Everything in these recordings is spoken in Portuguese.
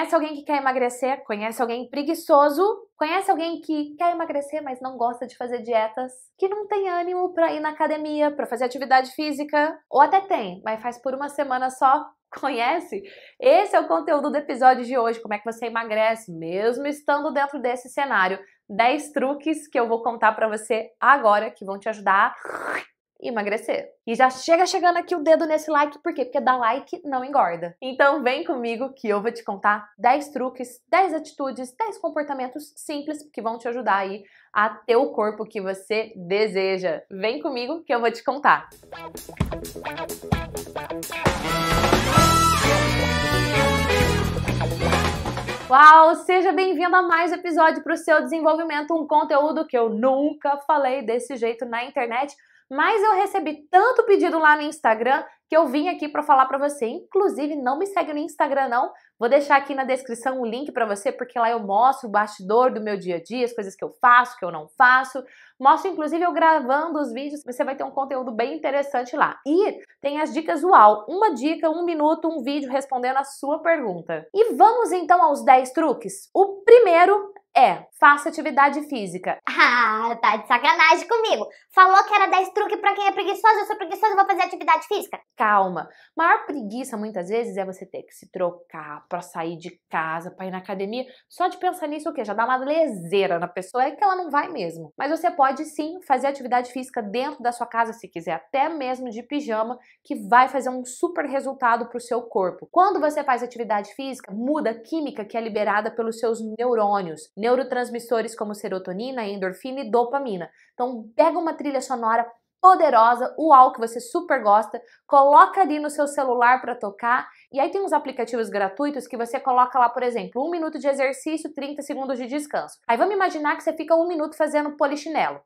Conhece alguém que quer emagrecer? Conhece alguém preguiçoso? Conhece alguém que quer emagrecer, mas não gosta de fazer dietas? Que não tem ânimo para ir na academia, para fazer atividade física? Ou até tem, mas faz por uma semana só? Conhece? Esse é o conteúdo do episódio de hoje, como é que você emagrece mesmo estando dentro desse cenário. 10 truques que eu vou contar para você agora que vão te ajudar emagrecer. E já chega chegando aqui o dedo nesse like, por quê? Porque dar like não engorda. Então vem comigo que eu vou te contar 10 truques, 10 atitudes, 10 comportamentos simples que vão te ajudar aí a ter o corpo que você deseja. Vem comigo que eu vou te contar. Uau, seja bem-vindo a mais episódio para o seu desenvolvimento, um conteúdo que eu nunca falei desse jeito na internet mas eu recebi tanto pedido lá no Instagram que eu vim aqui para falar para você. Inclusive, não me segue no Instagram não. Vou deixar aqui na descrição o link para você porque lá eu mostro o bastidor do meu dia a dia, as coisas que eu faço, que eu não faço. Mostro inclusive eu gravando os vídeos. Você vai ter um conteúdo bem interessante lá. E tem as dicas UAU, uma dica, um minuto, um vídeo respondendo a sua pergunta. E vamos então aos 10 truques. O primeiro é faça atividade física. Ah, tá de sacanagem comigo. Falou que era 10 truques para quem é preguiçoso, eu sou preguiçoso, vou fazer atividade física. Calma. Maior preguiça muitas vezes é você ter que se trocar para sair de casa, para ir na academia. Só de pensar nisso o quê? Já dá uma lesera na pessoa, é que ela não vai mesmo. Mas você pode sim fazer atividade física dentro da sua casa se quiser, até mesmo de pijama, que vai fazer um super resultado pro seu corpo. Quando você faz atividade física, muda a química que é liberada pelos seus neurônios neurotransmissores como serotonina, endorfina e dopamina. Então, pega uma trilha sonora poderosa, uau, que você super gosta, coloca ali no seu celular para tocar, e aí tem uns aplicativos gratuitos que você coloca lá, por exemplo, um minuto de exercício, 30 segundos de descanso. Aí vamos imaginar que você fica um minuto fazendo polichinelo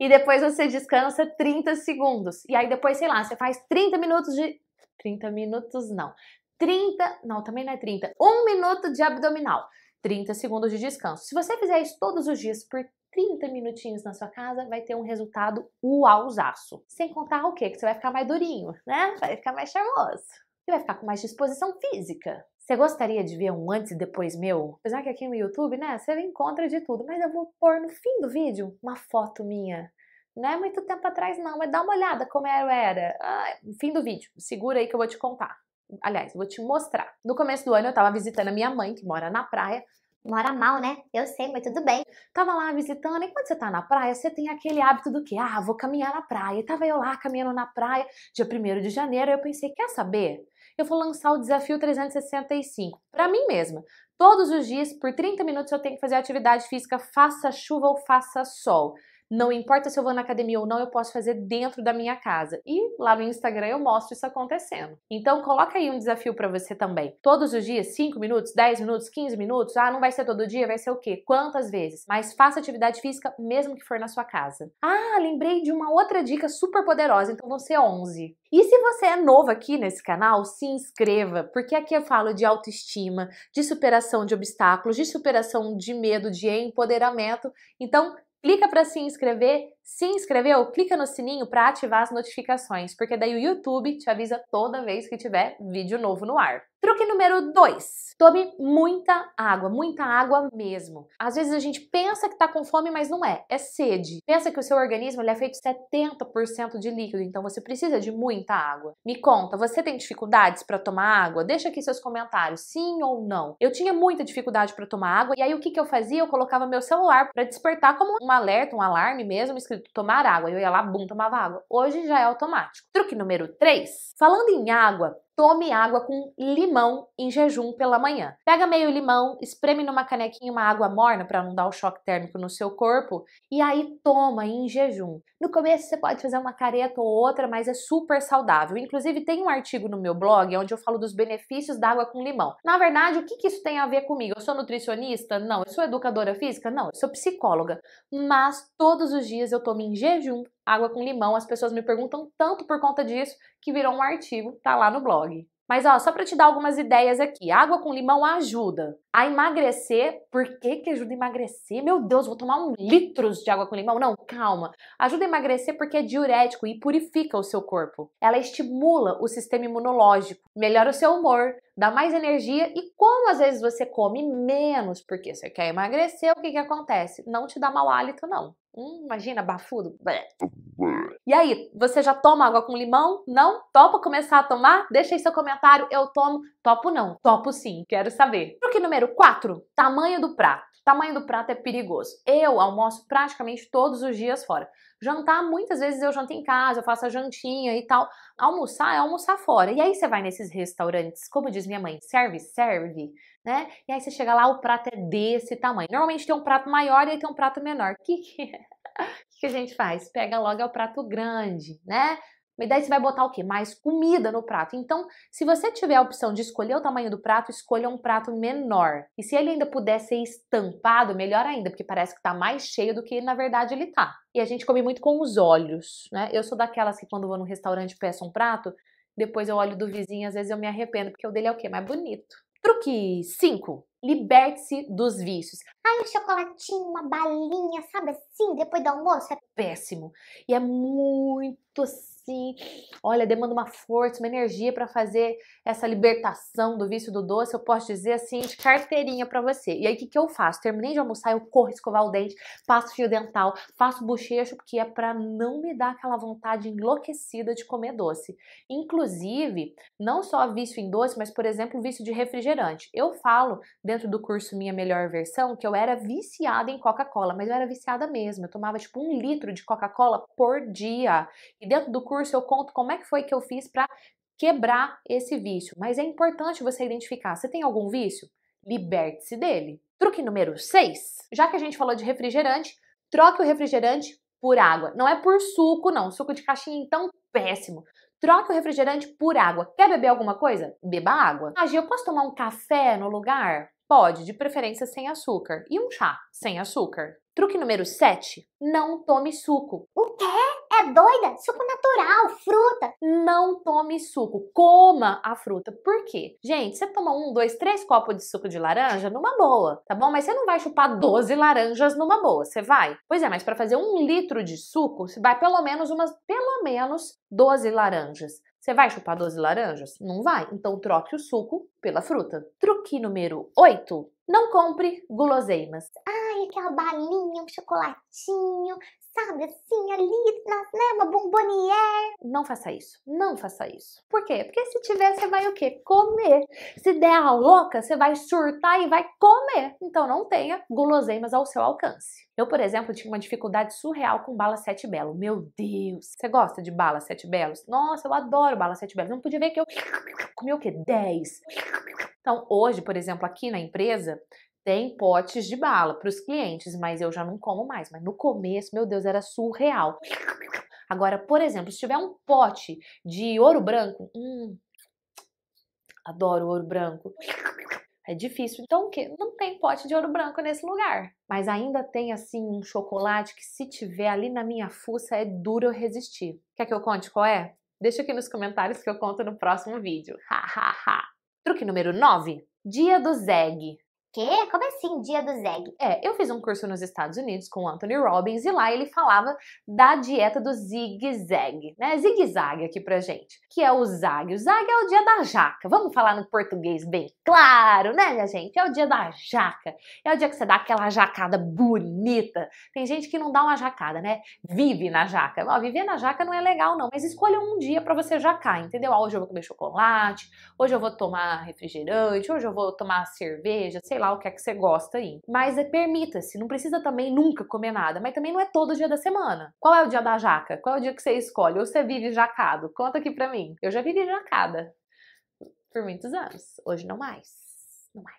e depois você descansa 30 segundos. E aí depois, sei lá, você faz 30 minutos de 30 minutos não. 30, não, também não é 30, 1 minuto de abdominal, 30 segundos de descanso. Se você fizer isso todos os dias por 30 minutinhos na sua casa, vai ter um resultado uauzaço. Sem contar o quê? Que você vai ficar mais durinho, né? Vai ficar mais charmoso. E vai ficar com mais disposição física. Você gostaria de ver um antes e depois meu? Apesar que aqui no YouTube, né, você encontra de tudo, mas eu vou pôr no fim do vídeo uma foto minha. Não é muito tempo atrás, não, mas dá uma olhada como era. Ah, fim do vídeo, segura aí que eu vou te contar. Aliás, vou te mostrar. No começo do ano eu tava visitando a minha mãe, que mora na praia, Mora mal, né? Eu sei, mas tudo bem. Tava lá visitando, e quando você tá na praia, você tem aquele hábito do que? Ah, vou caminhar na praia. E tava eu lá caminhando na praia, dia 1 de janeiro, eu pensei, quer saber? Eu vou lançar o desafio 365 para mim mesma. Todos os dias, por 30 minutos, eu tenho que fazer atividade física, faça chuva ou faça sol. Não importa se eu vou na academia ou não, eu posso fazer dentro da minha casa. E lá no Instagram eu mostro isso acontecendo. Então coloca aí um desafio para você também. Todos os dias, 5 minutos, 10 minutos, 15 minutos. Ah, não vai ser todo dia, vai ser o quê? Quantas vezes? Mas faça atividade física mesmo que for na sua casa. Ah, lembrei de uma outra dica super poderosa, então você ser 11. E se você é novo aqui nesse canal, se inscreva, porque aqui eu falo de autoestima, de superação de obstáculos, de superação de medo, de empoderamento. Então, clica para se inscrever, se inscreveu, clica no sininho para ativar as notificações, porque daí o YouTube te avisa toda vez que tiver vídeo novo no ar. Truque número 2. Tome muita água, muita água mesmo. Às vezes a gente pensa que está com fome, mas não é, é sede. Pensa que o seu organismo ele é feito 70% de líquido, então você precisa de muita água. Me conta, você tem dificuldades para tomar água? Deixa aqui seus comentários, sim ou não. Eu tinha muita dificuldade para tomar água e aí o que, que eu fazia? Eu colocava meu celular para despertar como um alerta, um alarme mesmo, escrito tomar água. Eu ia lá, bum, tomava água. Hoje já é automático. Truque número 3. Falando em água, tome água com limão em jejum pela manhã. Pega meio limão, espreme numa canequinha uma água morna para não dar o choque térmico no seu corpo e aí toma em jejum. No começo você pode fazer uma careta ou outra, mas é super saudável. Inclusive tem um artigo no meu blog onde eu falo dos benefícios da água com limão. Na verdade, o que, que isso tem a ver comigo? Eu sou nutricionista? Não. Eu sou educadora física? Não. Eu sou psicóloga. Mas todos os dias eu tomo em jejum água com limão. As pessoas me perguntam tanto por conta disso que virou um artigo, tá lá no blog. Mas ó, só para te dar algumas ideias aqui. Água com limão ajuda a emagrecer. Por que que ajuda a emagrecer? Meu Deus, vou tomar um litro de água com limão? Não, calma. Ajuda a emagrecer porque é diurético e purifica o seu corpo. Ela estimula o sistema imunológico, melhora o seu humor, dá mais energia e como às vezes você come menos porque você quer emagrecer, o que que acontece? Não te dá mau hálito não. Hum, imagina, bafudo. E aí, você já toma água com limão? Não? Topa começar a tomar? Deixa aí seu comentário, eu tomo. Topo não, topo sim, quero saber. Truque número 4, tamanho do prato. Tamanho do prato é perigoso. Eu almoço praticamente todos os dias fora. Jantar, muitas vezes eu janto em casa, eu faço a jantinha e tal. Almoçar é almoçar fora. E aí você vai nesses restaurantes, como diz minha mãe, serve, serve, né? E aí você chega lá, o prato é desse tamanho. Normalmente tem um prato maior e tem um prato menor. O que, que, é? o que a gente faz? Pega logo é o prato grande, né? Mas daí você vai botar o quê? Mais comida no prato. Então, se você tiver a opção de escolher o tamanho do prato, escolha um prato menor. E se ele ainda puder ser estampado, melhor ainda, porque parece que tá mais cheio do que na verdade ele tá. E a gente come muito com os olhos, né? Eu sou daquelas que quando vou num restaurante peço um prato, depois eu olho do vizinho, às vezes eu me arrependo, porque o dele é o quê? Mais bonito. Truque 5. Liberte-se dos vícios. Ai, um chocolatinho, uma balinha, sabe assim, depois do almoço, é péssimo. E é muito assim. Olha, demanda uma força, uma energia para fazer essa libertação do vício do doce. Eu posso dizer assim, de carteirinha para você. E aí, o que, que eu faço? Terminei de almoçar, eu corro escovar o dente, passo fio dental, faço bochecho, porque é para não me dar aquela vontade enlouquecida de comer doce. Inclusive, não só vício em doce, mas, por exemplo, vício de refrigerante. Eu falo dentro do curso Minha Melhor Versão que eu era viciada em Coca-Cola, mas eu era viciada mesmo. Eu tomava tipo um litro de Coca-Cola por dia. E dentro do curso eu conto como é que foi que eu fiz para quebrar esse vício. Mas é importante você identificar: você tem algum vício? Liberte-se dele. Truque número 6. Já que a gente falou de refrigerante, troque o refrigerante por água. Não é por suco, não. Suco de caixinha, então, péssimo. Troque o refrigerante por água. Quer beber alguma coisa? Beba água. Ah, Gi, eu posso tomar um café no lugar? Pode, de preferência sem açúcar. E um chá sem açúcar. Truque número 7: não tome suco. O quê? É doida? Suco natural, fruta. Não tome suco, coma a fruta. Por quê? Gente, você toma um, dois, três copos de suco de laranja numa boa, tá bom? Mas você não vai chupar 12 laranjas numa boa, você vai? Pois é, mas para fazer um litro de suco, você vai pelo menos umas, pelo menos 12 laranjas. Você vai chupar 12 laranjas? Não vai. Então troque o suco pela fruta. Truque número 8. Não compre guloseimas. Ai, aquela balinha, um chocolatinho, sabe assim, ali, né, uma bombonier. Não faça isso, não faça isso. Por quê? Porque se tiver, você vai o quê? Comer. Se der a louca, você vai surtar e vai comer. Então não tenha guloseimas ao seu alcance. Eu, por exemplo, tive uma dificuldade surreal com bala sete belo. Meu Deus! Você gosta de bala sete belos? Nossa, eu adoro bala sete belos. Não podia ver que eu comi o quê? 10 então, hoje, por exemplo, aqui na empresa, tem potes de bala para os clientes, mas eu já não como mais. Mas no começo, meu Deus, era surreal. Agora, por exemplo, se tiver um pote de ouro branco, hum, adoro ouro branco. É difícil. Então, o quê? Não tem pote de ouro branco nesse lugar. Mas ainda tem, assim, um chocolate que, se tiver ali na minha fuça, é duro eu resistir. Quer que eu conte qual é? Deixa aqui nos comentários que eu conto no próximo vídeo. Ha, ha, ha! Truque número 9. Dia do Zeg. Quê? Como é Assim, dia do egg. É, eu fiz um curso nos Estados Unidos com o Anthony Robbins e lá ele falava da dieta do zigue-zague, né? Zigue-zague aqui pra gente, que é o zague. O zague é o dia da jaca. Vamos falar no português bem claro, né, minha gente? É o dia da jaca. É o dia que você dá aquela jacada bonita. Tem gente que não dá uma jacada, né? Vive na jaca. Ó, viver na jaca não é legal não, mas escolha um dia para você jacar, entendeu? Ó, ah, hoje eu vou comer chocolate, hoje eu vou tomar refrigerante, hoje eu vou tomar cerveja, sei lá o que é que você gosta gosta aí. Mas é, permita-se, não precisa também nunca comer nada, mas também não é todo dia da semana. Qual é o dia da jaca? Qual é o dia que você escolhe? Ou você vive jacado? Conta aqui pra mim. Eu já vivi jacada por muitos anos, hoje não mais, não mais.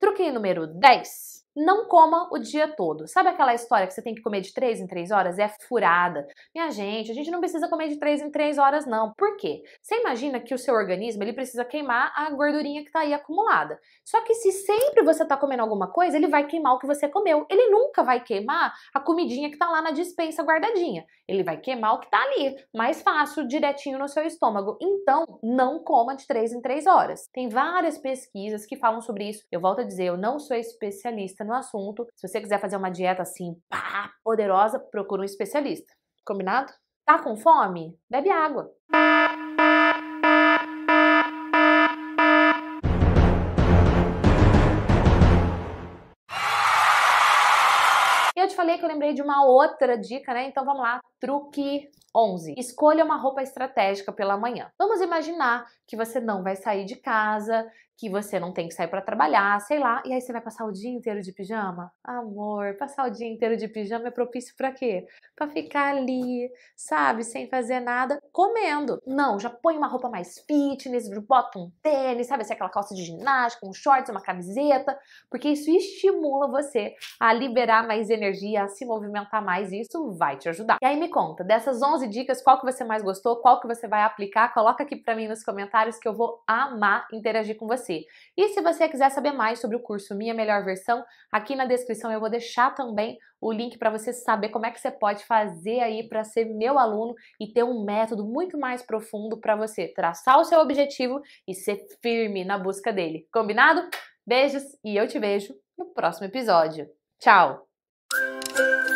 Truque número 10 não coma o dia todo. Sabe aquela história que você tem que comer de 3 em 3 horas? É furada. Minha gente, a gente não precisa comer de 3 em 3 horas, não. Por quê? Você imagina que o seu organismo ele precisa queimar a gordurinha que está aí acumulada. Só que se sempre você está comendo alguma coisa, ele vai queimar o que você comeu. Ele nunca vai queimar a comidinha que está lá na dispensa guardadinha. Ele vai queimar o que está ali, mais fácil, direitinho no seu estômago. Então, não coma de 3 em 3 horas. Tem várias pesquisas que falam sobre isso. Eu volto a dizer, eu não sou especialista especialista no assunto. Se você quiser fazer uma dieta assim, pá, poderosa, procura um especialista. Combinado? Tá com fome? Bebe água. falei que eu lembrei de uma outra dica, né? Então vamos lá, truque 11. Escolha uma roupa estratégica pela manhã. Vamos imaginar que você não vai sair de casa, que você não tem que sair para trabalhar, sei lá, e aí você vai passar o dia inteiro de pijama? Amor, passar o dia inteiro de pijama é propício para quê? Para ficar ali, sabe, sem fazer nada, comendo. Não, já põe uma roupa mais fitness, bota um tênis, sabe, assim, aquela calça de ginástica, um shorts, uma camiseta, porque isso estimula você a liberar mais energia dia, a se movimentar mais e isso vai te ajudar. E aí me conta, dessas 11 dicas, qual que você mais gostou, qual que você vai aplicar? Coloca aqui para mim nos comentários que eu vou amar interagir com você. E se você quiser saber mais sobre o curso Minha Melhor Versão, aqui na descrição eu vou deixar também o link para você saber como é que você pode fazer aí para ser meu aluno e ter um método muito mais profundo para você traçar o seu objetivo e ser firme na busca dele. Combinado? Beijos e eu te vejo no próximo episódio. Tchau! Bye.